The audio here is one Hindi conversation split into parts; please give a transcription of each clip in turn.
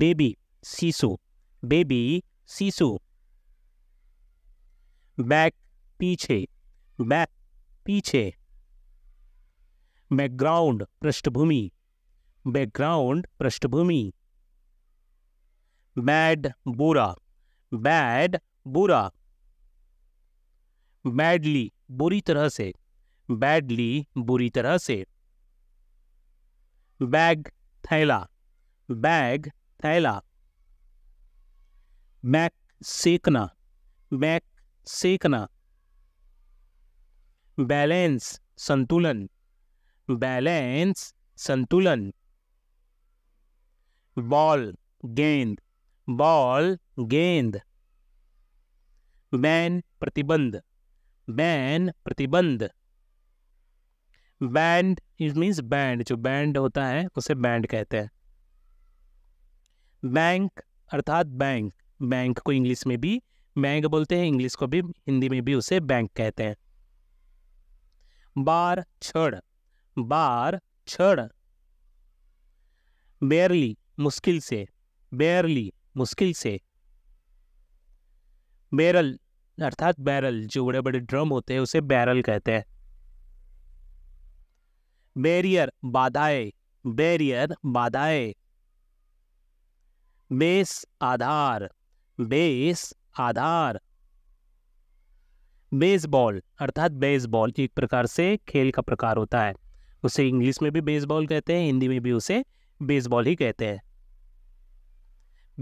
बेबी शिशु बेबी शिशु बैक पीछे बैक पीछे बैकग्राउंड पृष्ठभूमि बैकग्राउंड पृष्ठभूमि बैड बुरा बैड बुरा बैडली बुरी तरह से बैडली बुरी तरह से बैग थैला बैग थैला मैक सेकना मैक सेकना बैलेंस संतुलन बैलेंस संतुलन बॉल गेंद बॉल गेंद बैन प्रतिबंध बैन प्रतिबंध बैंड इट मीन्स बैंड जो बैंड होता है उसे बैंड कहते हैं बैंक अर्थात बैंक बैंक को इंग्लिश में भी बैंक बोलते हैं इंग्लिश को भी हिंदी में भी उसे बैंक कहते हैं बार छड़ बार छड़ बेरली मुश्किल से बेरली मुश्किल से बैरल अर्थात बैरल जो बड़े बड़े ड्रम होते हैं उसे बैरल कहते हैं बैरियर बाधाएं बैरियर बाधाएं बेस आधार बेस आधार बेसबॉल अर्थात बेसबॉल एक प्रकार से खेल का प्रकार होता है उसे इंग्लिश में भी बेसबॉल कहते हैं हिंदी में भी उसे बेसबॉल ही कहते हैं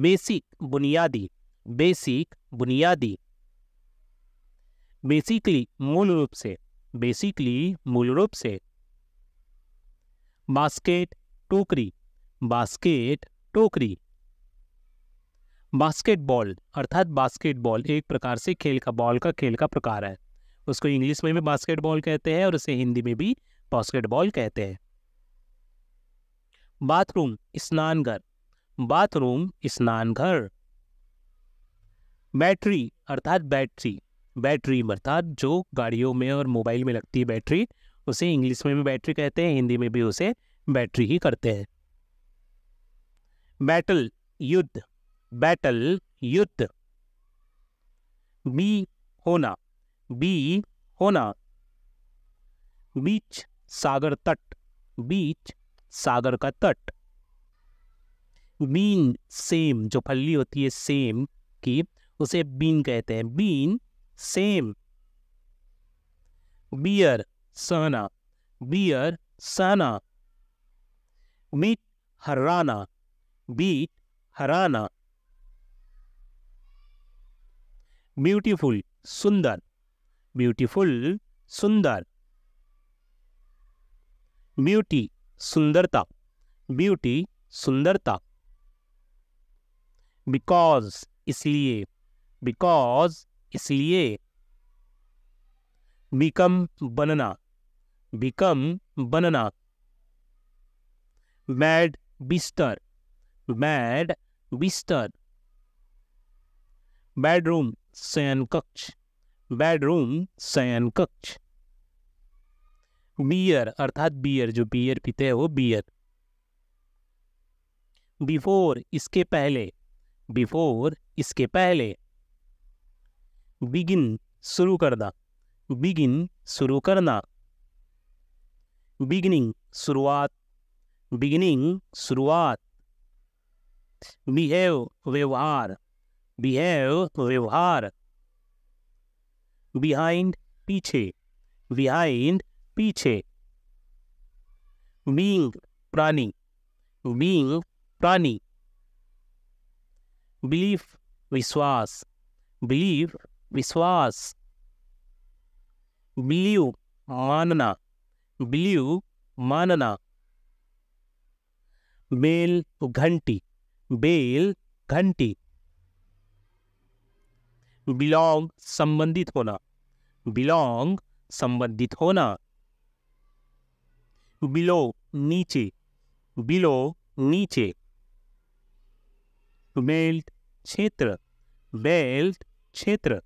बेसिक बुनियादी बेसिक बुनियादी बेसिकली मूल रूप से बेसिकली मूल रूप से बास्केट टोकरी बास्केट टोकरी बास्केटबॉल अर्थात बास्केटबॉल एक प्रकार से खेल का बॉल का खेल का प्रकार है उसको इंग्लिश में भी बास्केटबॉल कहते हैं और उसे हिंदी में भी बास्केटबॉल कहते हैं बाथरूम स्नानघर बाथरूम स्नानघर बैटरी अर्थात बैटरी बैटरी अर्थात जो गाड़ियों में और मोबाइल में लगती है बैटरी उसे इंग्लिश में भी बैटरी कहते हैं हिंदी में भी उसे बैटरी ही करते हैं बैटल युद्ध बैटल युद्ध बी होना बी होना बीच सागर तट बीच सागर का तट बीन सेम जो फल्ली होती है सेम की उसे बीन कहते हैं बीन सेम बियर सहना बियर सहना मीट हराना बीट हराना ब्यूटीफुल सुंदर ब्यूटीफुल सुंदर ब्यूटी सुंदरता ब्यूटी सुंदरता बिकॉज इसलिए बिकॉज इसलिए बिकम बनना बिकम बनना मैड बिस्तर मैड बिस्तर बेडरूम शयन कक्ष बेडरूम शयन कक्ष बियर अर्थात बियर जो बियर पीते हैं वो बियर बिफोर इसके पहले बिफोर इसके पहले बिगिन शुरू करना बिगिन शुरू करना बिगिनिंग शुरुआत बिगिनिंग शुरुआत बिहेव व्यवहार बिहेव व्यवहार बिहाइंड पीछे बिहाइंड पीछे बींग प्राणी बींग प्राणी बिलीफ विश्वास बिलीफ विश्वास बिलीव मानना बिलीव मानना बेल घंटी बेल घंटी बिलोंग संबंधित होना बिलोंग संबंधित होना बिलो नीचे बिलो नीचे बेल्ट क्षेत्र बेल्ट क्षेत्र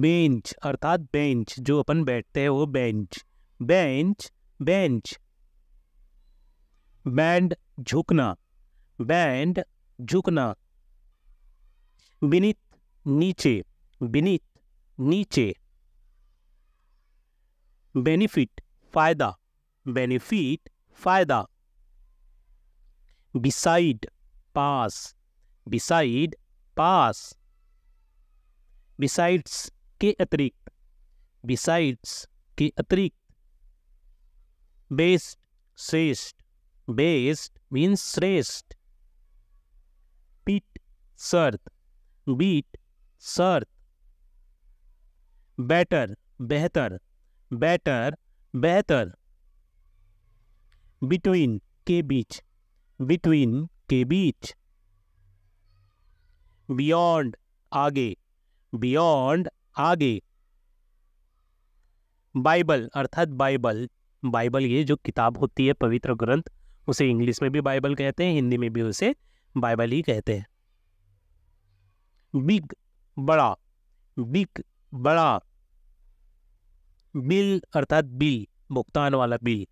बेंच अर्थात बेंच जो अपन बैठते हैं वो बेंच बेंच बेंच बैंड झुकना बैंड झुकना विनित नीचे विनीत नीचे बेनिफिट फायदा बेनिफिट फायदा बिसाइड पास बिसाइड पास बिसाइड्स के अतिरिक्त बिसाइड्स के अतिरिक्त बेस्ट श्रेष्ठ बेस्ट मीन्स श्रेष्ठ पीट सर्द बीट शर्त बेटर बेहतर बेटर बेहतर बिटवीन के बीच बिटवीन के बीच बियॉन्ड आगे बियॉन्ड आगे बाइबल अर्थात बाइबल बाइबल ये जो किताब होती है पवित्र ग्रंथ उसे इंग्लिश में भी बाइबल कहते हैं हिंदी में भी उसे बाइबल ही कहते हैं बिग बड़ा बिक बड़ा बिल अर्थात बिल भुगतान वाला बिल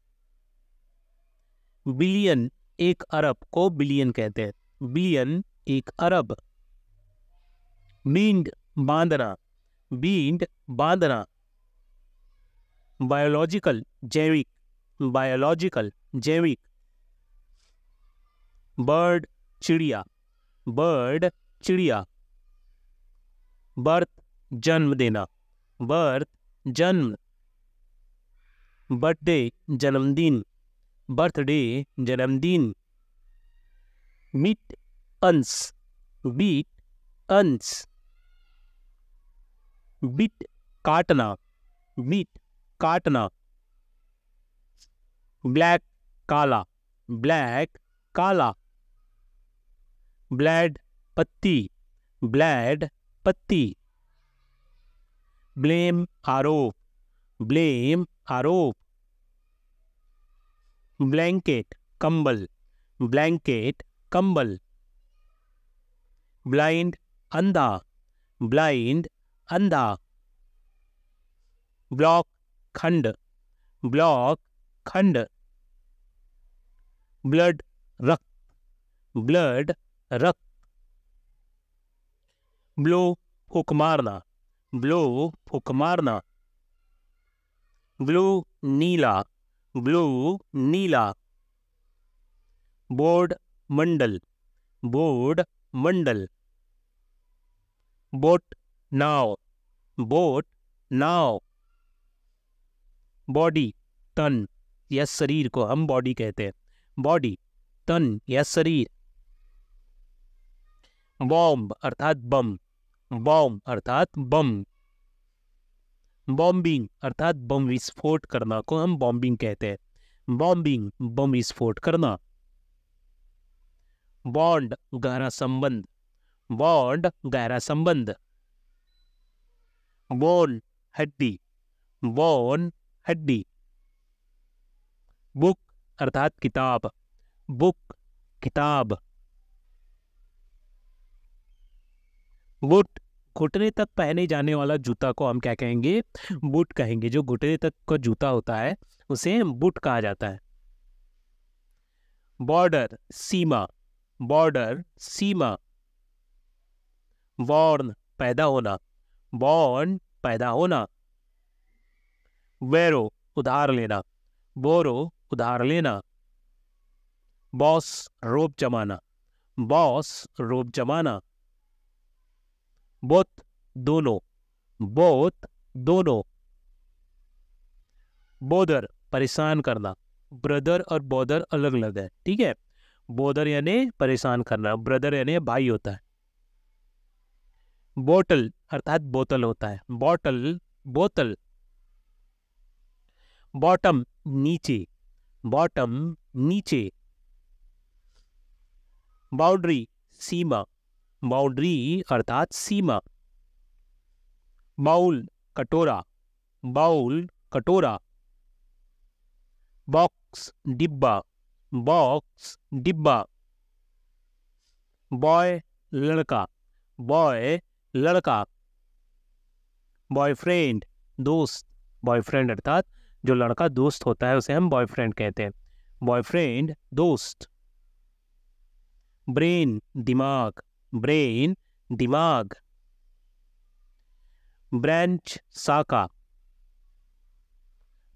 बिलियन एक अरब को बिलियन कहते हैं बिलियन एक अरब बींड बांधना बींड बांधना बायोलॉजिकल जैविक बायोलॉजिकल जैविक बर्ड चिड़िया बर्ड चिड़िया बर्थ जन्म देना बर्थ जन्म बर्थडे जन्मदिन बर्थडे जन्मदिन मीट अंश बीट अंश बिट काटना बीट काटना ब्लैक काला ब्लैक काला ब्लैड पत्ती ब्लैड आपत्ति ब्लेम आरोप ब्लेम आरोप ब्लैंकेट कंबल ब्लैंकेट कंबल ब्लाइंड अंधा ब्लाइंड अंधा ब्लॉक खंड ब्लॉक खंड ब्लड रक्त ब्लड रक्त ब्लो फूक मारना ब्लो फूक मारना ब्लू नीला ब्लू नीला बोर्ड मंडल बोर्ड मंडल बोट नाव बोट नाव बॉडी तन या शरीर को हम बॉडी कहते हैं बॉडी तन या शरीर बॉम्ब अर्थात बम बॉम्ब अर्थात बम बॉम्बिंग अर्थात बम विस्फोट करना को हम बॉम्बिंग कहते हैं बॉम्बिंग बम विस्फोट करना बॉन्ड गहरा संबंध बॉन्ड गहरा संबंध बोन हड्डी बोन हड्डी बुक अर्थात किताब बुक किताब बूट घुटने तक पहने जाने वाला जूता को हम क्या कहेंगे बूट कहेंगे जो घुटने तक का जूता होता है उसे बूट कहा जाता है बॉर्डर सीमा बॉर्डर सीमा बॉर्न पैदा होना बॉर्न पैदा होना वेरो उधार लेना बोरो उधार लेना बॉस रोप जमाना बॉस रोप जमाना बोथ दोनों बोथ दोनों बोदर परेशान करना ब्रदर और बोदर अलग अलग है ठीक है बोदर यानी परेशान करना ब्रदर यानी भाई होता है बोटल अर्थात बोतल होता है बोटल बोतल बॉटम नीचे बॉटम नीचे बाउंड्री सीमा बाउंड्री अर्थात सीमा बाउल कटोरा बाउल कटोरा बॉक्स डिब्बा बॉक्स डिब्बा बॉय लड़का बॉय लड़का बॉयफ्रेंड दोस्त बॉयफ्रेंड अर्थात जो लड़का दोस्त होता है उसे हम बॉयफ्रेंड कहते हैं बॉयफ्रेंड दोस्त ब्रेन दिमाग ब्रेन दिमाग ब्रांच शाखा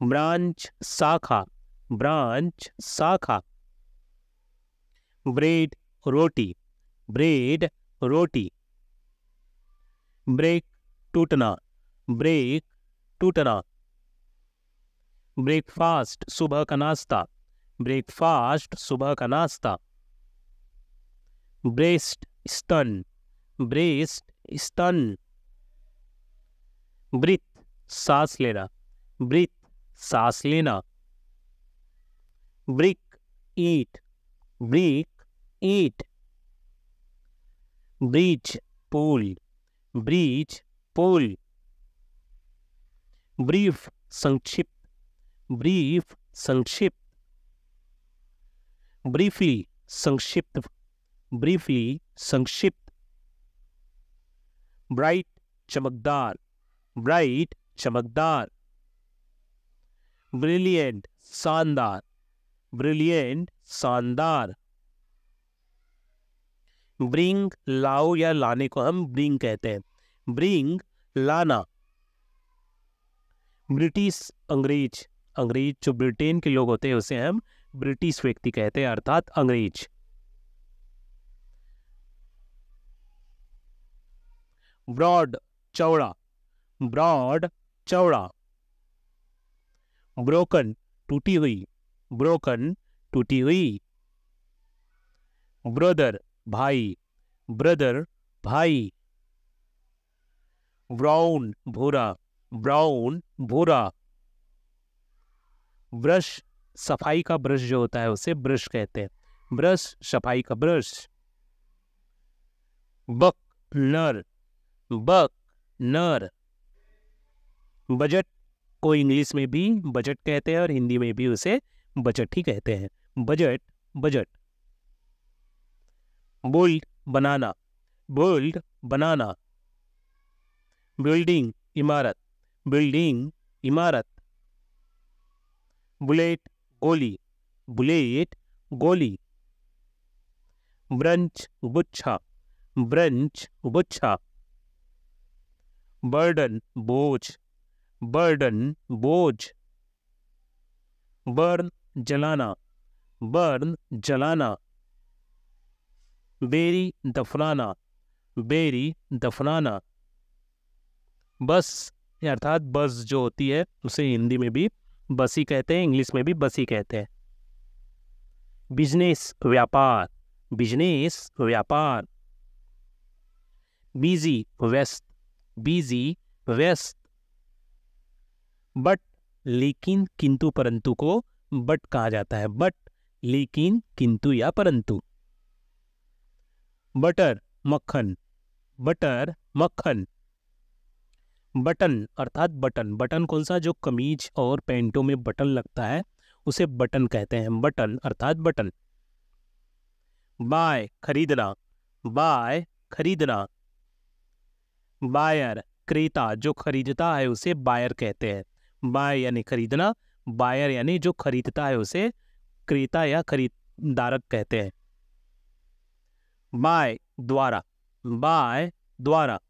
ब्रांच शाखा ब्रांच शाखा ब्रेड रोटी ब्रेड रोटी ब्रेक टूटना ब्रेक टूटना ब्रेकफास्ट सुबह का नाश्ता ब्रेकफास्ट सुबह का नाश्ता ब्रेस्ट स्तन ब्रेस्ट स्तन ब्रिथ सांस लेना ब्रिथ सांस लेना ब्रिक ईट ब्रिक ईट ब्रिज पुल ब्रिज पुल ब्रीफ संक्षिप्त ब्रीफ संक्षिप्त ब्रीफली संक्षिप्त ब्रीफली संक्षिप्त ब्राइट चमकदार ब्राइट चमकदार ब्रिलियंट शानदार ब्रिलियंट शानदार ब्रिंग लाओ या लाने को हम ब्रिंग कहते हैं ब्रिंग लाना ब्रिटिश अंग्रेज अंग्रेज जो ब्रिटेन के लोग होते हैं उसे हम ब्रिटिश व्यक्ति कहते हैं अर्थात अंग्रेज ब्रॉड चौड़ा ब्रॉड चौड़ा ब्रोकन टूटी हुई ब्रोकन टूटी हुई ब्रदर भाई ब्रदर भाई ब्राउन भूरा ब्राउन भूरा ब्रश सफाई का ब्रश जो होता है उसे ब्रश कहते हैं ब्रश सफाई का ब्रश बक नर बक नर बजट को इंग्लिश में भी बजट कहते हैं और हिंदी में भी उसे बजट ही कहते हैं बजट बजट बोल्ड बनाना बोल्ड बनाना बिल्डिंग इमारत बिल्डिंग इमारत बुलेट गोली बुलेट गोली ब्रंच गुच्छा ब्रंच गुच्छा बर्डन बोझ बर्डन बोझ बर्न जलाना बर्न जलाना बेरी दफनाना बेरी दफनाना बस अर्थात बस जो होती है उसे हिंदी में भी बसी कहते हैं इंग्लिश में भी बसी कहते हैं बिजनेस व्यापार बिजनेस व्यापार बिजी व्यस्त बिजी व्यस्त बट लेकिन किंतु परंतु को बट कहा जाता है बट लेकिन किंतु या परंतु बटर मक्खन बटर मक्खन बटन अर्थात बटन बटन कौन सा जो कमीज और पैंटों में बटन लगता है उसे बटन कहते हैं बटन अर्थात बटन बाय खरीदना बाय खरीदना बायर क्रेता जो खरीदता है उसे बायर कहते हैं बाय यानी खरीदना बायर यानी जो खरीदता है उसे क्रेता या खरीदारक कहते हैं बाय द्वारा बाय द्वारा